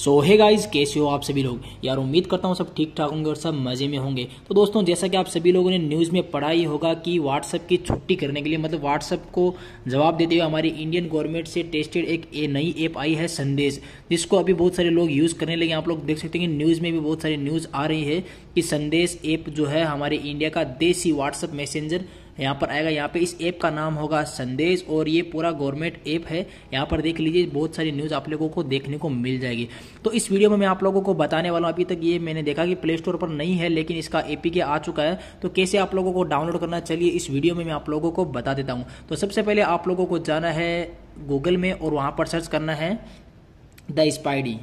सो है गाइज कैसे हो आप सभी लोग यार उम्मीद करता हूँ सब ठीक ठाक होंगे और सब मज़े में होंगे तो दोस्तों जैसा कि आप सभी लोगों ने न्यूज़ में पढ़ा ही होगा कि व्हाट्सएप की छुट्टी करने के लिए मतलब व्हाट्सएप को जवाब देते हुए हमारी इंडियन गवर्नमेंट से टेस्टेड एक ए नई ऐप आई है संदेश जिसको अभी बहुत सारे लोग यूज़ करने लगे आप लोग देख सकते हैं कि न्यूज़ में भी बहुत सारी न्यूज़ आ रही है कि संदेश ऐप जो है हमारे इंडिया का देसी व्हाट्सएप मैसेंजर यहाँ पर आएगा यहाँ पे इस ऐप का नाम होगा संदेश और ये पूरा गवर्नमेंट ऐप है यहाँ पर देख लीजिए बहुत सारी न्यूज़ आप लोगों को देखने को मिल जाएगी तो इस वीडियो में मैं आप लोगों को बताने वाला हूँ अभी तक ये मैंने देखा कि प्ले स्टोर पर नहीं है लेकिन इसका ए आ चुका है तो कैसे आप लोगों को डाउनलोड करना चलिए इस वीडियो में मैं आप लोगों को बता देता हूँ तो सबसे पहले आप लोगों को जाना है गूगल में और वहाँ पर सर्च करना है द स्पाइडी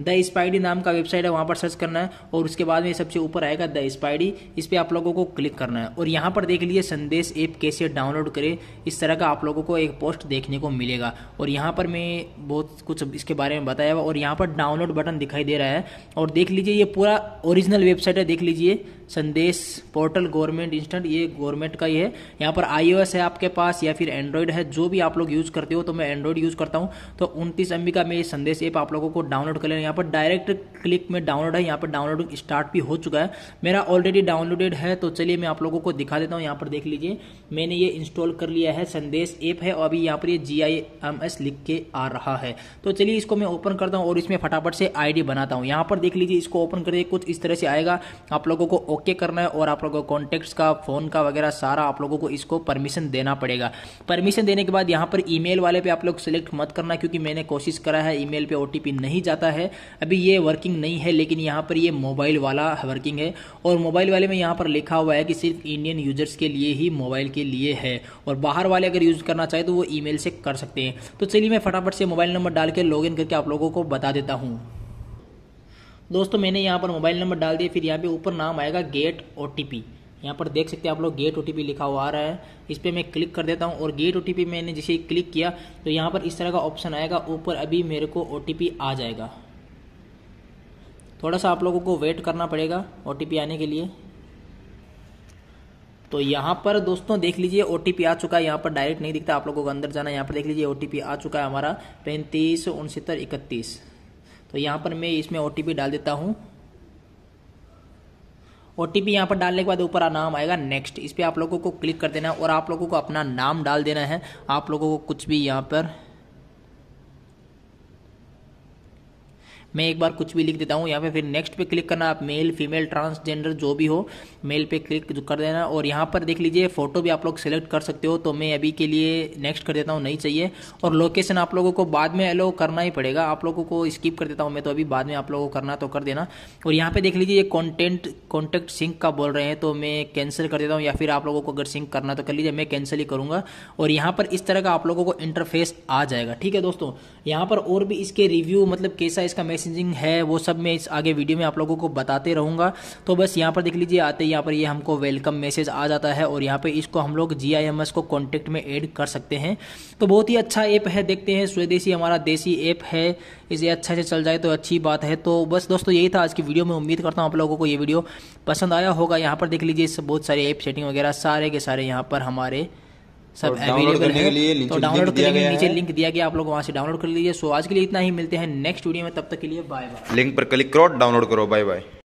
द स्पाइडी नाम का वेबसाइट है वहाँ पर सर्च करना है और उसके बाद में सबसे ऊपर आएगा द स्पाइडी इस पर आप लोगों को क्लिक करना है और यहाँ पर देख लीजिए संदेश ऐप कैसे डाउनलोड करें इस तरह का आप लोगों को एक पोस्ट देखने को मिलेगा और यहाँ पर मैं बहुत कुछ इसके बारे में बताया हुआ और यहाँ पर डाउनलोड बटन दिखाई दे रहा है और देख लीजिए ये पूरा ओरिजिनल वेबसाइट है देख लीजिए संदेश पोर्टल गवर्नमेंट इंस्टेंट ये गवर्नमेंट का ही है यहाँ पर आई है आपके पास या फिर एंड्रॉयड है जो भी आप लोग यूज़ करते हो तो मैं एंड्रॉयड यूज़ करता हूँ तो उनतीस एम का मैं ये संदेश ऐप आप लोगों को डाउनलोड कर लेना यहाँ पर डायरेक्ट क्लिक में डाउनलोड है यहाँ पर डाउनलोडिंग स्टार्ट भी हो चुका है मेरा ऑलरेडी डाउनलोडेड है तो चलिए मैं आप लोगों को दिखा देता हूँ यहाँ पर देख लीजिए मैंने ये इंस्टॉल कर लिया है संदेश ऐप है और अभी यहाँ पर ये जी आई एम एस लिख के आ रहा है तो चलिए इसको मैं ओपन करता हूँ और इसमें फटाफट से आई बनाता हूँ यहाँ पर देख लीजिए इसको ओपन करिए कुछ इस तरह से आएगा आप लोगों को ओके करना है और आप लोगों को कॉन्टेक्ट का फ़ोन का वगैरह सारा आप लोगों को इसको परमिशन देना पड़ेगा परमिशन देने के बाद यहाँ पर ईमेल वाले पे आप लोग सिलेक्ट मत करना क्योंकि मैंने कोशिश करा है ईमेल पे ओटीपी नहीं जाता है अभी ये वर्किंग नहीं है लेकिन यहाँ पर ये मोबाइल वाला वर्किंग है और मोबाइल वाले में यहाँ पर लिखा हुआ है कि सिर्फ इंडियन यूजर्स के लिए ही मोबाइल के लिए है और बाहर वाले अगर यूज़ करना चाहे तो वो ई से कर सकते हैं तो चलिए मैं फटाफट से मोबाइल नंबर डाल के लॉग करके आप लोगों को बता देता हूँ दोस्तों मैंने यहाँ पर मोबाइल नंबर डाल दिया फिर यहाँ पे ऊपर नाम आएगा गेट ओ टी यहाँ पर देख सकते हैं आप लोग गेट ओ लिखा हुआ आ रहा है इस पर मैं क्लिक कर देता हूँ और गेट ओ मैंने जिसे क्लिक किया तो यहाँ पर इस तरह का ऑप्शन आएगा ऊपर अभी मेरे को ओ आ जाएगा थोड़ा सा आप लोगों को वेट करना पड़ेगा ओ आने के लिए तो यहाँ पर दोस्तों देख लीजिए ओ आ चुका है यहाँ पर डायरेक्ट नहीं दिखता आप लोगों को अंदर जाना यहाँ पर देख लीजिए ओ आ चुका है हमारा पैंतीस उनसत्तर इकतीस तो यहाँ पर मैं इसमें ओ डाल देता हूँ ओ टी यहाँ पर डालने के बाद ऊपर नाम आएगा नेक्स्ट इस पर आप लोगों को क्लिक कर देना है और आप लोगों को अपना नाम डाल देना है आप लोगों को कुछ भी यहाँ पर मैं एक बार कुछ भी लिख देता हूँ यहाँ पे फिर नेक्स्ट पे क्लिक करना आप मेल फीमेल ट्रांसजेंडर जो भी हो मेल पे क्लिक कर देना और यहाँ पर देख लीजिए फोटो भी आप लोग सेलेक्ट कर सकते हो तो मैं अभी के लिए नेक्स्ट कर देता हूँ नहीं चाहिए और लोकेशन आप लोगों को बाद में अलो करना ही पड़ेगा आप लोगों को स्किप कर देता हूँ मैं तो अभी बाद में आप लोगों को करना तो कर देना और यहाँ पे देख लीजिए ये कॉन्टेंट कॉन्टेक्ट सिंक का बोल रहे हैं तो मैं कैंसिल कर देता हूँ या फिर आप लोगों को अगर सिंक करना तो कर लीजिए मैं कैंसिल ही करूँगा और यहाँ पर इस तरह का आप लोगों को इंटरफेस आ जाएगा ठीक है दोस्तों यहाँ पर और भी इसके रिव्यू मतलब कैसा इसका मैसेज मैसेजिंग है वो सब मैं इस आगे वीडियो में आप लोगों को बताते रहूँगा तो बस यहाँ पर देख लीजिए आते यहाँ पर ये हमको वेलकम मैसेज आ जाता है और यहाँ पर इसको हम लोग जी को कॉन्टेक्ट में एड कर सकते हैं तो बहुत ही अच्छा ऐप है देखते हैं स्वदेशी हमारा देसी ऐप है इसे अच्छा से चल जाए तो अच्छी बात है तो बस दोस्तों यही था आज की वीडियो में उम्मीद करता हूँ आप लोगों को ये वीडियो पसंद आया होगा यहाँ पर देख लीजिए बहुत सारे ऐप सेटिंग वगैरह सारे के सारे यहाँ पर हमारे सब अवेलेबल है तो डाउनलोड करने के नीचे लिंक दिया गया आप लोग वहां से डाउनलोड कर लीजिए सो आज के लिए इतना ही मिलते हैं नेक्स्ट वीडियो में तब तक के लिए बाय बाय लिंक पर क्लिक करो डाउनलोड करो बाय बाय